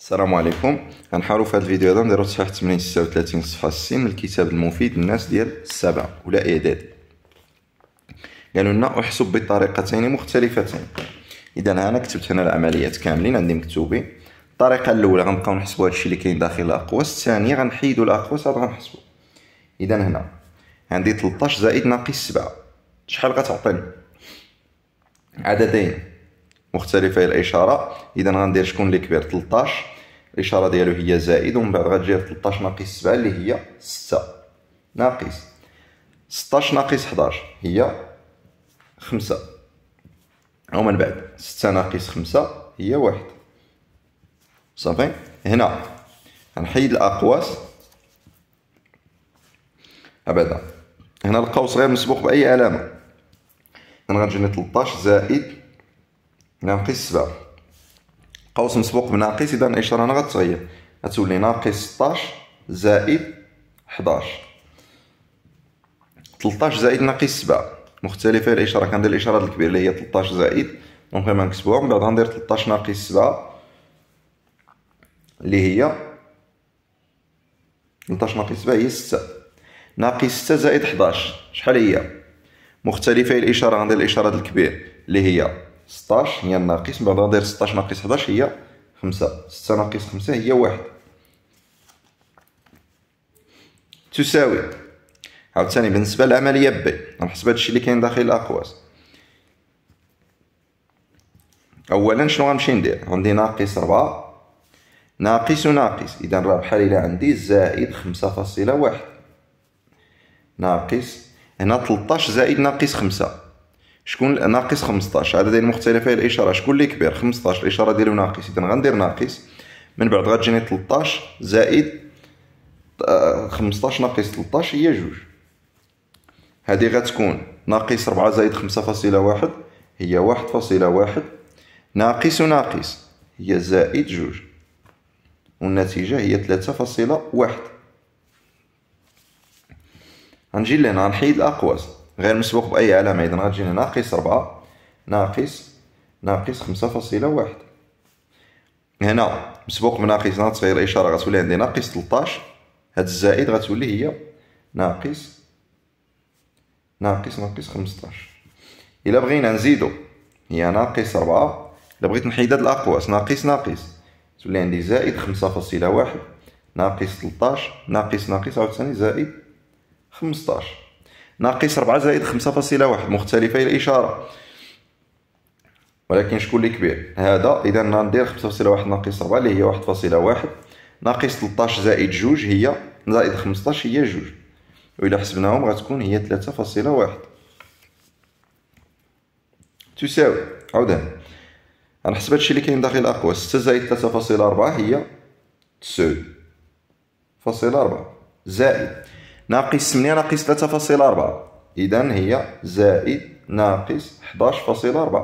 السلام عليكم غنحاولوا في هذا الفيديو هذا نديروا صفحه 836 صفحه 60 من الكتاب المفيد للناس ديال السبعه ولا اعداد قالوا لنا احسب بطريقتين مختلفتين اذا انا كتبت هنا العمليات كاملين عندي مكتوبين الطريقه الاولى غنبقاو نحسبوا هذا الشيء اللي كاين داخل الاقواس الثانيه غنحيدوا الاقواس عاد غنحسبوا اذا هنا عندي 13 زائد ناقص 7 شحال غتعطيني عددين مختلفه هي الاشاره اذا غندير شكون اللي كبير 13 الاشاره ديالو هي زائد ومن بعد غتجي 13 ناقص 7 اللي هي 6 ناقص 16 ناقص 11 هي 5 ومن بعد 6 ناقص 5 هي 1 صافي هنا غنحيد الاقواس ابدا هنا القوس غير مسبوق باي علامه غنجي 13 زائد ناقص سبعة قوس مسبوق بناقص إذا الإشارة هنا غتغير غتولي ناقص ستاش زائد حداش تلطاش زائد ناقص سبعة مختلفة الإشارة كندير الإشارة الكبيرة اللي هي تلطاش زائد دونك هما مكتبوها من بعد غندير تلطاش ناقص سبعة اللي هي تلطاش ناقص سبعة هي ستة ناقص ستة زائد حداش شحال هي مختلفة الإشارة غندير الإشارة الكبير اللي هي 16 هي الناقص من بعد غندير 16 ناقص 11 هي 5 6 ناقص 5 هي 1 تساوي عاوتاني بالنسبه للعمليه بي غنحسب هادشي اللي كاين داخل الاقواس اولا شنو غنمشي ندير عندي ناقص 4 ناقص وناقص اذا راه بحال الا عندي زائد 5.1 ناقص هنا 13 زائد ناقص 5 شكون ناقص 15 عددين مختلفين الاشاره شكون اللي كبير 15 الاشاره ديالو ناقص اذا غندير ناقص من بعد غتجيني 13 زائد 15 آه، ناقص 13 هي جوج هذه غتكون ناقص 4 زائد 5.1 هي 1.1 واحد واحد. ناقص ناقص هي زائد جوج والنتيجة هي 3.1 فاصلة واحد غنجي لهنا غنحيد الأقواس غير مسبوق بأي علامة إذا غتجينا ناقص ربعة ناقص ناقص خمسة فاصلة واحد هنا مسبوق بناقص هنا غتصغير إشارة غتولي عندي ناقص تلطاش هاد الزائد غتولي هي ناقص ناقص ناقص خمسطاش إلا بغينا نزيدو هي ناقص ربعة إلا بغيت نحيد هاد الأقواس ناقص ناقص تولي عندي زائد خمسة فاصلة واحد ناقص تلطاش ناقص ناقص عاوتاني زائد خمسطاش ناقص 4 زائد 5.1 مختلفة الإشارة ولكن شكون اللي كبير هذا إذا ندير 5.1 ناقص 4 اللي هي 1.1 ناقص 13 زائد 2 هي زائد 15 هي 2 وإلا حسبناهم غتكون هي 3.1 تساوي عودا على حسب هادشي اللي كاين داخل الأقوى 6 زائد 3.4 هي 9 فاصلة 4 زائد ناقص 8 ناقص 3.4 اذا هي زائد ناقص 11.4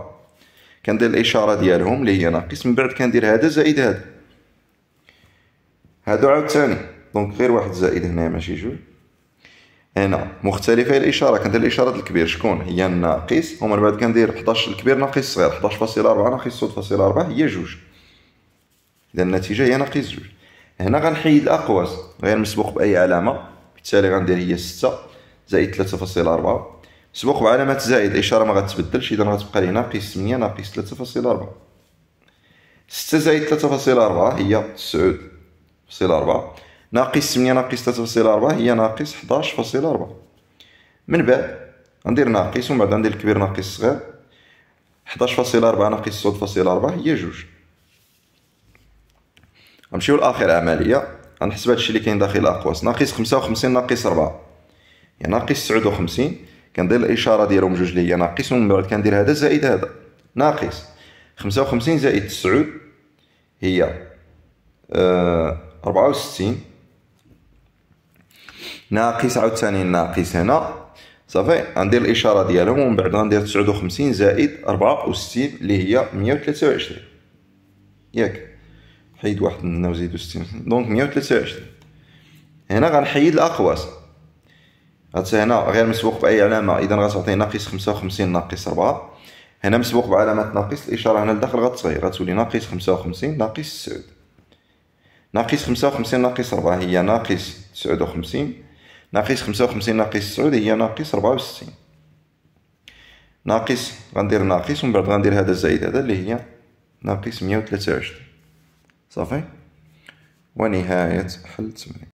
كندير الاشاره ديالهم اللي هي ناقص من بعد كندير هذا زائد هذا هادو عاوتاني دونك غير واحد زائد هنا ماشي جوج هنا مختلفه الاشاره كندير الاشاره الكبير شكون هي الناقص ومن بعد كندير 11 الكبير ناقص صغير 11.4 ناقص 0.4 هي جوج اذا النتيجه هي ناقص جوج هنا غنحيد الاقواس غير مسبوق باي علامه التالي غندير هي 6 زائد 3.4 سبوق بعلامة زائد الإشارة ما غتبدلش إذا غتبقى لي ناقص 8 ناقص 3.4 6 زائد 3.4 هي 9.4 ناقص 8 ناقص 3.4 هي ناقص 11.4 من بعد غندير ناقص ومن بعد غندير الكبير ناقص الصغير 11.4 ناقص 9.4 هي جوج غنمشيو لآخر عملية غنحسب هادشي اللي كاين داخل الاقواس ناقص 55 ناقص 4 يعني ناقص 59 كندير الاشاره ديالهم جوج اللي هي ناقص ومن بعد كندير هذا زائد هذا ناقص 55 زائد 9 هي أه 64 ناقص عاوتاني ناقص هنا صافي غندير الاشاره ديالهم ومن بعد غندير 59 زائد 64 اللي هي 123 ياك يعني حيد واحد من هنا وزيدو ستين دونك مية وتلاتة وعشرين هنا غنحيد الأقواس هنا غير مسبوق بأي علامة إذا غتعطي ناقص خمسة وخمسين ناقص ربعة هنا مسبوق بعلامة ناقص الإشارة هنا لداخل غتصغير غتولي ناقص خمسة وخمسين ناقص تسعود ناقص خمسة وخمسين ناقص ربعة هي ناقص تسعود وخمسين ناقص خمسة وخمسين ناقص تسعود هي ناقص ربعة وستين ناقص غندير ناقص ومن بعد غندير هذا الزايد هذا اللي هي ناقص مية وتلاتة وعشرين صافي ونهاية حل 8